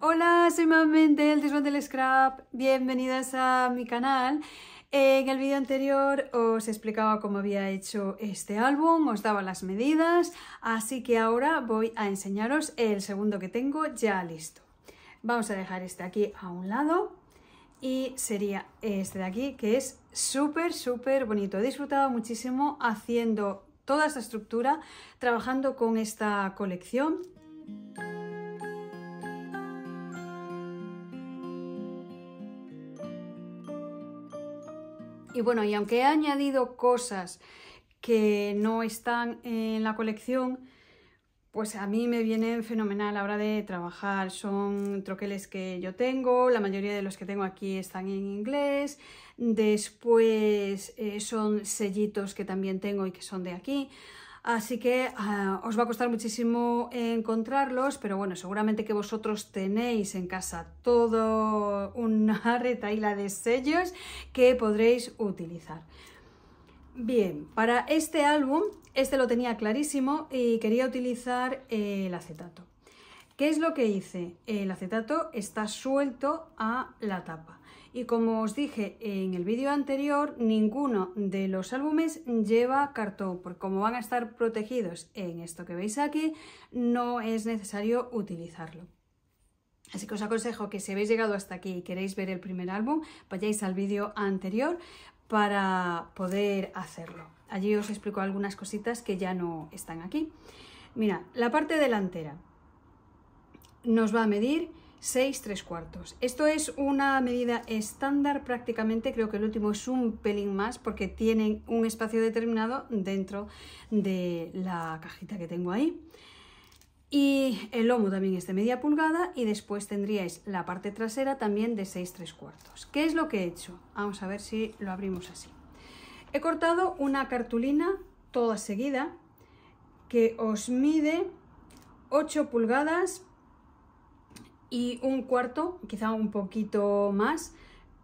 Hola, soy Mamente, El de del Scrap, bienvenidas a mi canal. En el vídeo anterior os explicaba cómo había hecho este álbum, os daba las medidas, así que ahora voy a enseñaros el segundo que tengo ya listo. Vamos a dejar este aquí a un lado y sería este de aquí que es súper súper bonito. He disfrutado muchísimo haciendo toda esta estructura, trabajando con esta colección. Y bueno, y aunque he añadido cosas que no están en la colección, pues a mí me vienen fenomenal a la hora de trabajar. Son troqueles que yo tengo, la mayoría de los que tengo aquí están en inglés. Después eh, son sellitos que también tengo y que son de aquí. Así que ah, os va a costar muchísimo encontrarlos, pero bueno, seguramente que vosotros tenéis en casa toda una retaíla de sellos que podréis utilizar. Bien, para este álbum, este lo tenía clarísimo y quería utilizar eh, el acetato. ¿Qué es lo que hice? El acetato está suelto a la tapa y como os dije en el vídeo anterior, ninguno de los álbumes lleva cartón, porque como van a estar protegidos en esto que veis aquí, no es necesario utilizarlo. Así que os aconsejo que si habéis llegado hasta aquí y queréis ver el primer álbum, vayáis al vídeo anterior para poder hacerlo. Allí os explico algunas cositas que ya no están aquí. Mira, la parte delantera nos va a medir 6 3 cuartos. Esto es una medida estándar prácticamente, creo que el último es un pelín más porque tienen un espacio determinado dentro de la cajita que tengo ahí. Y el lomo también es de media pulgada y después tendríais la parte trasera también de 6 3 cuartos. ¿Qué es lo que he hecho? Vamos a ver si lo abrimos así. He cortado una cartulina toda seguida que os mide 8 pulgadas y un cuarto, quizá un poquito más,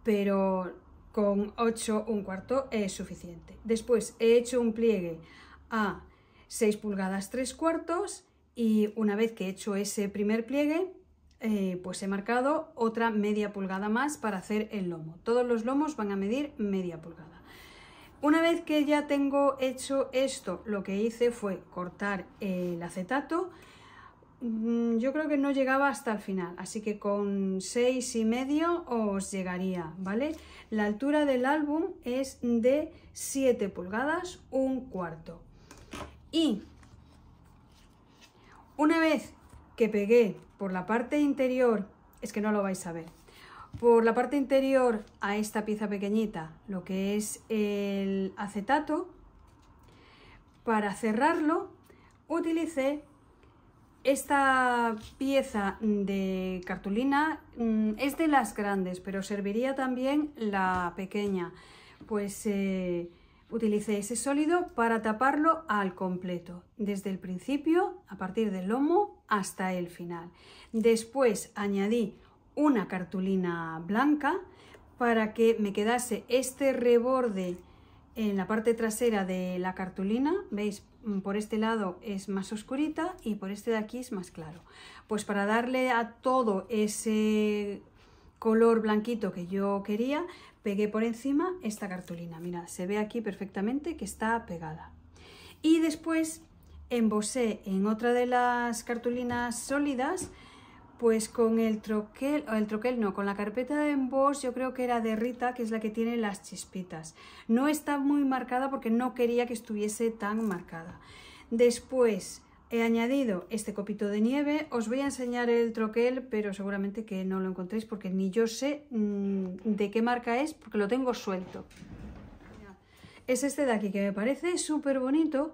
pero con 8 un cuarto es suficiente. Después he hecho un pliegue a 6 pulgadas 3 cuartos y una vez que he hecho ese primer pliegue, eh, pues he marcado otra media pulgada más para hacer el lomo. Todos los lomos van a medir media pulgada. Una vez que ya tengo hecho esto, lo que hice fue cortar el acetato, Mm, yo creo que no llegaba hasta el final, así que con seis y medio os llegaría, ¿vale? La altura del álbum es de 7 pulgadas, un cuarto. Y una vez que pegué por la parte interior, es que no lo vais a ver, por la parte interior a esta pieza pequeñita, lo que es el acetato, para cerrarlo utilicé esta pieza de cartulina mm, es de las grandes, pero serviría también la pequeña. Pues eh, utilicé ese sólido para taparlo al completo, desde el principio, a partir del lomo, hasta el final. Después añadí una cartulina blanca para que me quedase este reborde en la parte trasera de la cartulina, ¿veis? Mm, por este lado es más oscurita y por este de aquí es más claro. Pues para darle a todo ese color blanquito que yo quería, pegué por encima esta cartulina. Mira, se ve aquí perfectamente que está pegada. Y después embosé en otra de las cartulinas sólidas pues con el troquel, o el troquel no, con la carpeta de emboss yo creo que era de Rita, que es la que tiene las chispitas. No está muy marcada porque no quería que estuviese tan marcada. Después he añadido este copito de nieve, os voy a enseñar el troquel, pero seguramente que no lo encontréis porque ni yo sé mm, de qué marca es, porque lo tengo suelto. Es este de aquí que me parece súper bonito,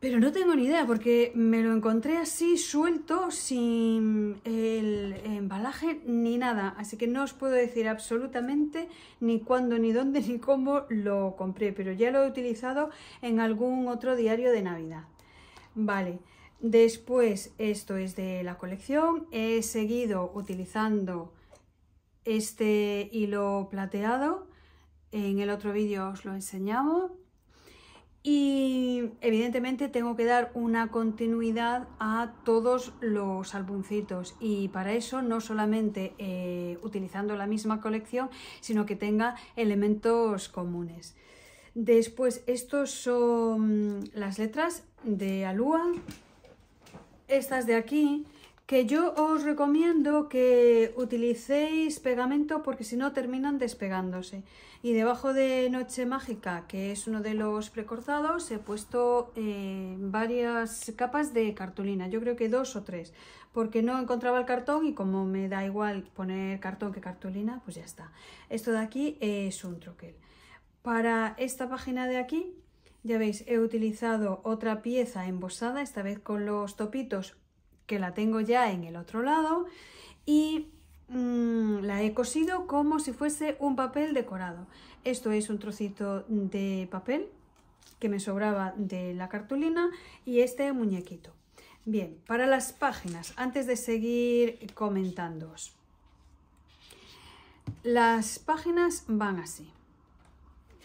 pero no tengo ni idea, porque me lo encontré así suelto, sin el embalaje ni nada. Así que no os puedo decir absolutamente ni cuándo, ni dónde, ni cómo lo compré. Pero ya lo he utilizado en algún otro diario de Navidad. Vale, después esto es de la colección. He seguido utilizando este hilo plateado. En el otro vídeo os lo enseñamos. Y evidentemente tengo que dar una continuidad a todos los albuncitos y para eso no solamente eh, utilizando la misma colección, sino que tenga elementos comunes. Después, estos son las letras de Alúa. Estas de aquí que yo os recomiendo que utilicéis pegamento porque si no terminan despegándose. Y debajo de Noche Mágica, que es uno de los precortados, he puesto eh, varias capas de cartulina, yo creo que dos o tres, porque no encontraba el cartón y como me da igual poner cartón que cartulina, pues ya está. Esto de aquí es un troquel. Para esta página de aquí, ya veis, he utilizado otra pieza embosada, esta vez con los topitos que la tengo ya en el otro lado y mm, la he cosido como si fuese un papel decorado. Esto es un trocito de papel que me sobraba de la cartulina y este muñequito. Bien, para las páginas, antes de seguir comentándoos. Las páginas van así.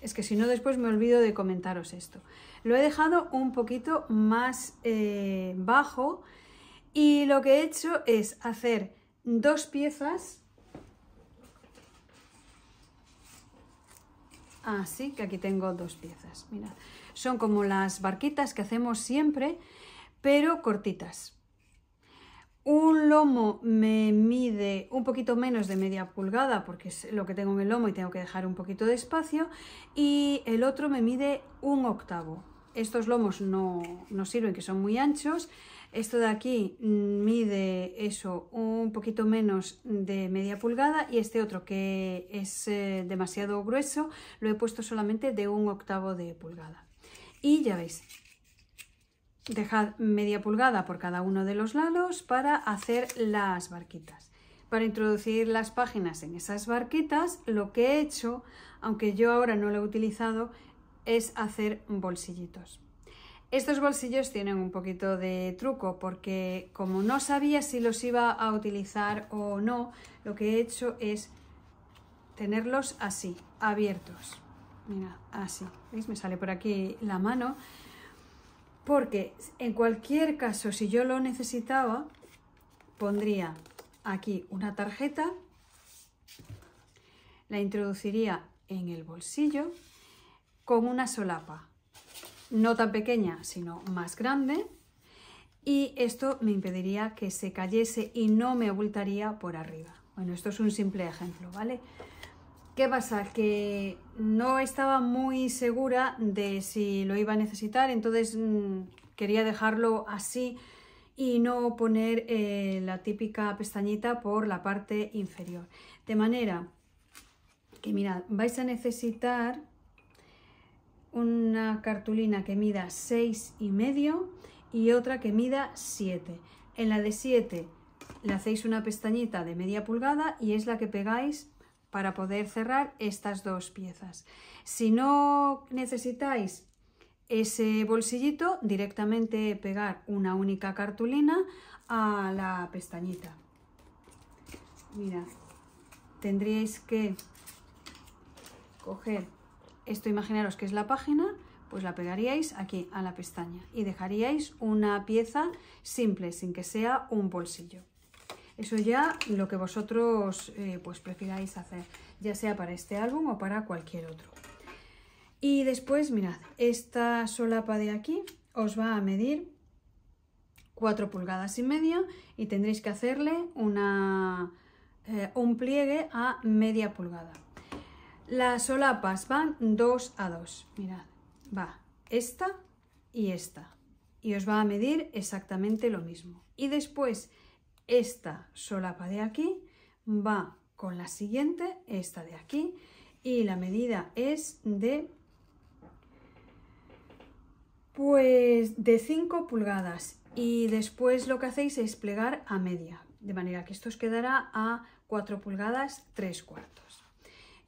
Es que si no después me olvido de comentaros esto. Lo he dejado un poquito más eh, bajo y lo que he hecho es hacer dos piezas Así ah, que aquí tengo dos piezas, mirad. Son como las barquitas que hacemos siempre, pero cortitas. Un lomo me mide un poquito menos de media pulgada, porque es lo que tengo en el lomo y tengo que dejar un poquito de espacio. Y el otro me mide un octavo. Estos lomos no, no sirven, que son muy anchos, esto de aquí mide eso, un poquito menos de media pulgada y este otro que es eh, demasiado grueso lo he puesto solamente de un octavo de pulgada. Y ya veis, dejad media pulgada por cada uno de los lados para hacer las barquitas. Para introducir las páginas en esas barquitas, lo que he hecho, aunque yo ahora no lo he utilizado, es hacer bolsillitos. Estos bolsillos tienen un poquito de truco porque como no sabía si los iba a utilizar o no, lo que he hecho es tenerlos así, abiertos. Mira, así. ¿Veis? Me sale por aquí la mano. Porque en cualquier caso, si yo lo necesitaba, pondría aquí una tarjeta, la introduciría en el bolsillo con una solapa no tan pequeña, sino más grande. Y esto me impediría que se cayese y no me abultaría por arriba. Bueno, esto es un simple ejemplo, ¿vale? ¿Qué pasa? Que no estaba muy segura de si lo iba a necesitar, entonces mm, quería dejarlo así y no poner eh, la típica pestañita por la parte inferior. De manera que, mirad, vais a necesitar una cartulina que mida 6,5 y medio y otra que mida 7. En la de 7 le hacéis una pestañita de media pulgada y es la que pegáis para poder cerrar estas dos piezas. Si no necesitáis ese bolsillito, directamente pegar una única cartulina a la pestañita. Mira, tendríais que coger esto imaginaros que es la página, pues la pegaríais aquí a la pestaña y dejaríais una pieza simple, sin que sea un bolsillo. Eso ya lo que vosotros eh, pues prefiráis hacer, ya sea para este álbum o para cualquier otro. Y después, mirad, esta solapa de aquí os va a medir 4 pulgadas y media y tendréis que hacerle una, eh, un pliegue a media pulgada. Las solapas van dos a dos. Mirad, va esta y esta. Y os va a medir exactamente lo mismo. Y después esta solapa de aquí va con la siguiente, esta de aquí. Y la medida es de... Pues de 5 pulgadas y después lo que hacéis es plegar a media, de manera que esto os quedará a 4 pulgadas 3 cuartos.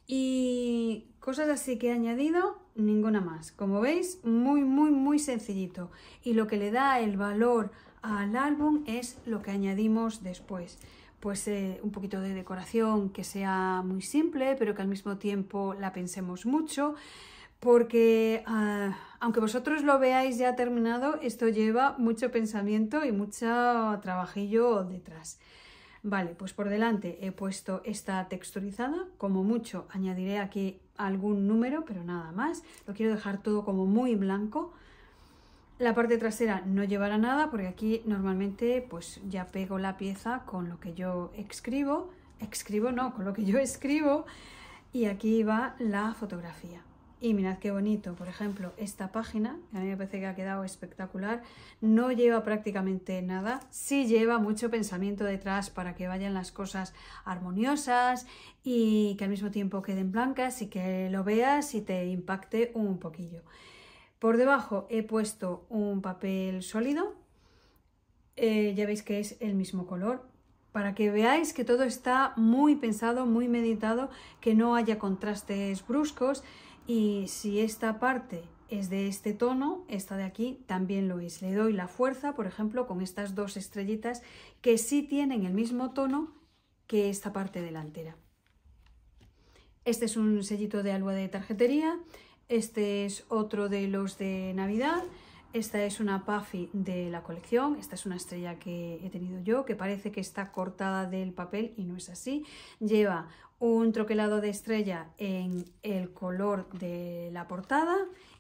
Y cosas así que he añadido, ninguna más. Como veis, muy, muy, muy sencillito. Y lo que le da el valor al álbum es lo que añadimos después. Pues eh, un poquito de decoración que sea muy simple, pero que al mismo tiempo la pensemos mucho, porque ah, aunque vosotros lo veáis ya terminado, esto lleva mucho pensamiento y mucho trabajillo detrás. Vale, pues por delante he puesto esta texturizada, como mucho añadiré aquí algún número, pero nada más. Lo quiero dejar todo como muy blanco. La parte trasera no llevará nada porque aquí normalmente pues ya pego la pieza con lo que yo escribo, escribo no, con lo que yo escribo y aquí va la fotografía. Y mirad qué bonito, por ejemplo, esta página, a mí me parece que ha quedado espectacular, no lleva prácticamente nada, sí lleva mucho pensamiento detrás para que vayan las cosas armoniosas y que al mismo tiempo queden blancas y que lo veas y te impacte un poquillo. Por debajo he puesto un papel sólido, eh, ya veis que es el mismo color, para que veáis que todo está muy pensado, muy meditado, que no haya contrastes bruscos y si esta parte es de este tono, esta de aquí también lo es. Le doy la fuerza, por ejemplo, con estas dos estrellitas que sí tienen el mismo tono que esta parte delantera. Este es un sellito de alba de tarjetería, este es otro de los de Navidad, esta es una Puffy de la colección, esta es una estrella que he tenido yo, que parece que está cortada del papel y no es así. Lleva un troquelado de estrella en el color de la portada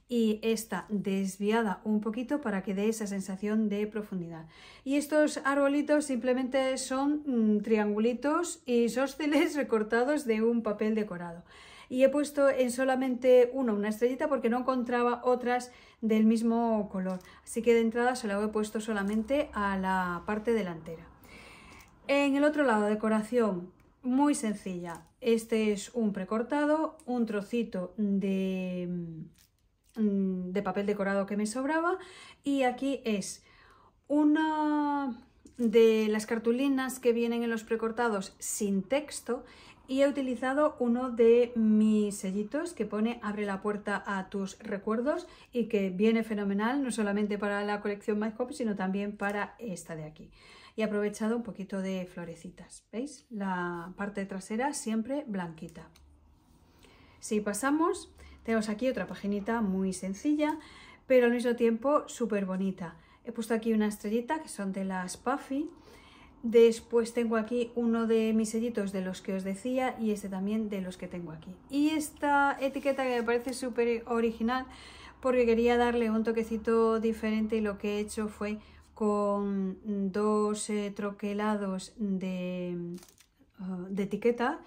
y esta desviada un poquito para que dé esa sensación de profundidad. Y estos arbolitos simplemente son mm, triangulitos y sósceles recortados de un papel decorado. Y he puesto en solamente uno una estrellita porque no encontraba otras del mismo color. Así que de entrada se la he puesto solamente a la parte delantera. En el otro lado, decoración muy sencilla. Este es un precortado, un trocito mm, de, papel decorado que me sobraba y aquí es una de las cartulinas que vienen en los precortados sin texto y he utilizado uno de mis sellitos que pone abre la puerta a tus recuerdos y que viene fenomenal no solamente para la colección My sino también para esta de aquí y aprovechado un poquito de florecitas, ¿veis? La parte trasera siempre blanquita. Si pasamos, tenemos aquí otra paginita muy sencilla, pero al mismo tiempo súper bonita. He puesto aquí una estrellita que son de las Puffy, Después tengo aquí uno de mis sellitos de los que os decía y este también de los que tengo aquí. Y esta etiqueta que me parece súper original porque quería darle un toquecito diferente y lo que he hecho fue con dos eh, troquelados ah, de, etiqueta,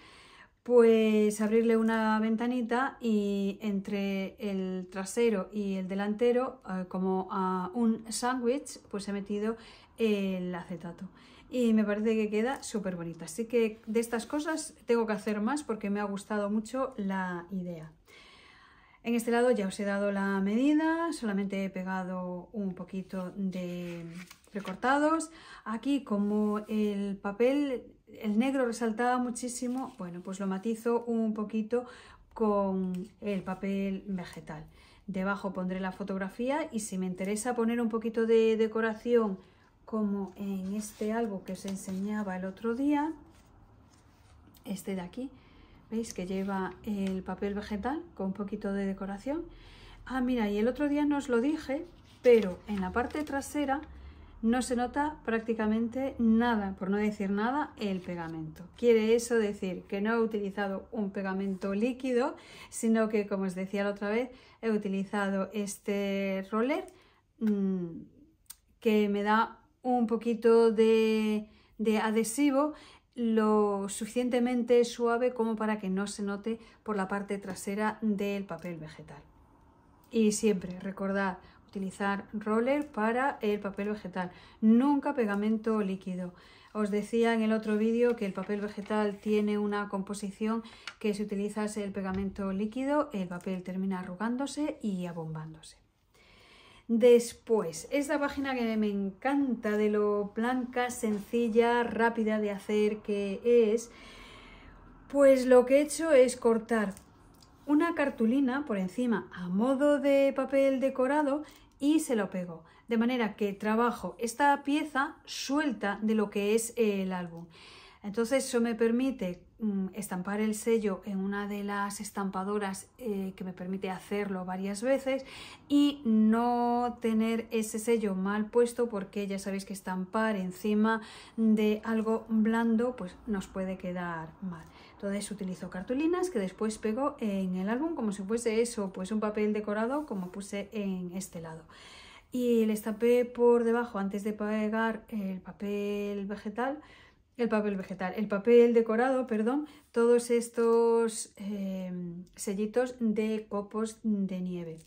pues abrirle una ventanita y entre el trasero y el delantero, ah, como a un sándwich, pues he metido el acetato. Y me parece que queda súper bonita. Así que de estas cosas tengo que hacer más porque me ha gustado mucho la idea. En este lado ya os he dado la medida, solamente he pegado un poquito de recortados. Aquí como el papel, el negro resaltaba muchísimo, bueno, pues lo matizo un poquito con el papel vegetal. Debajo pondré la fotografía y si me interesa poner un poquito de decoración como en este algo que os enseñaba el otro día, este de aquí, ¿Veis que lleva el papel vegetal con un poquito de decoración? Ah, mira, y el otro día no os lo dije, pero en la parte trasera no se nota prácticamente nada, por no decir nada, el pegamento. Quiere eso decir que no he utilizado un pegamento líquido, sino que, como os decía la otra vez, he utilizado este roller mm, que me da un poquito de adhesivo lo suficientemente suave como para que no se note por la parte trasera del papel vegetal. Y siempre recordad utilizar roller para el papel vegetal, nunca pegamento líquido. Os decía en el otro vídeo que el papel vegetal tiene una composición que si utilizas el pegamento líquido el papel termina arrugándose y abombándose. Después, esta página que me encanta de lo blanca, sencilla, rápida de hacer que es, pues lo que he hecho es cortar una cartulina por encima a modo de papel decorado y se lo pego. De manera que trabajo esta pieza suelta de lo que es el álbum. Entonces eso me permite Mm, estampar el sello en una de las estampadoras eh, que me permite hacerlo varias veces y no tener ese sello mal puesto porque ya sabéis que estampar encima de algo blando pues nos puede quedar mal. Entonces utilizo cartulinas que después pego en el álbum como si fuese eso, pues un papel decorado como puse en este lado y le estampé por debajo antes de pegar el papel vegetal el papel vegetal, el papel decorado, perdón, todos estos eh, sellitos de copos de nieve.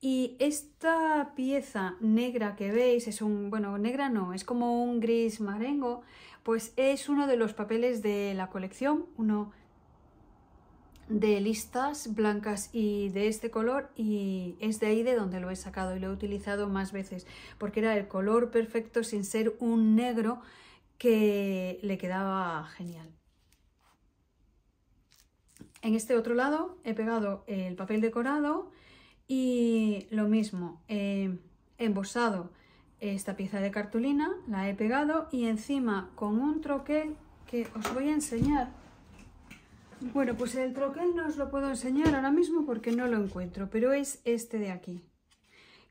Y esta pieza negra que veis, es un, bueno, negra no, es como un gris marengo, pues es uno de los papeles de la colección, uno de listas blancas y de este color y es de ahí de donde lo he sacado y lo he utilizado más veces porque era el color perfecto sin ser un negro que le quedaba genial. En este otro lado he pegado el papel decorado y lo mismo, he embosado esta pieza de cartulina, la he pegado y encima con un troquel que os voy a enseñar. Bueno, pues el troquel no os lo puedo enseñar ahora mismo porque no lo encuentro, pero es este de aquí,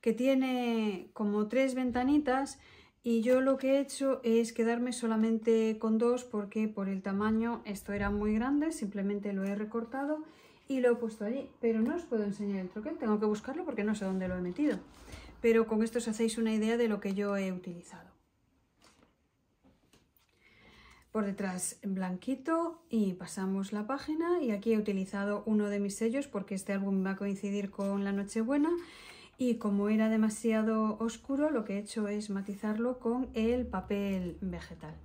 que tiene como tres ventanitas y yo lo que he hecho es quedarme solamente con dos porque por el tamaño esto era muy grande, simplemente lo he recortado y lo he puesto allí. Pero no os puedo enseñar el troquel, tengo que buscarlo porque no sé dónde lo he metido. Pero con esto os hacéis una idea de lo que yo he utilizado. Por detrás en blanquito y pasamos la página y aquí he utilizado uno de mis sellos porque este álbum va a coincidir con la Nochebuena y como era demasiado oscuro lo que he hecho es matizarlo con el papel vegetal.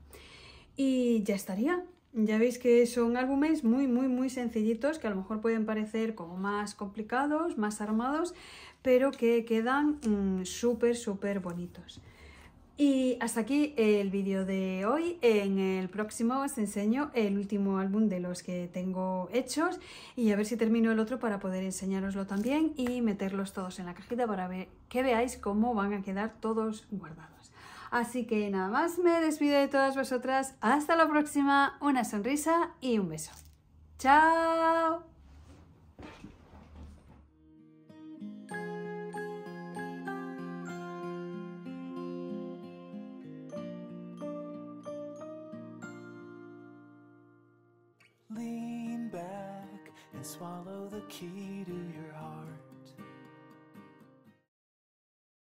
Y ya estaría. Ya veis que son álbumes muy, muy, muy sencillitos, que a lo mejor pueden parecer como más complicados, más armados, pero que quedan mm, súper, súper bonitos. Y hasta aquí el vídeo de hoy. En el próximo os enseño el último álbum de los que tengo hechos y a ver si termino el otro para poder enseñároslo también y meterlos todos en la cajita para ver que veáis cómo van a quedar todos guardados. Así que nada más, me despido de todas vosotras. Hasta la próxima, una sonrisa y un beso. ¡Chao! and swallow the key to your heart.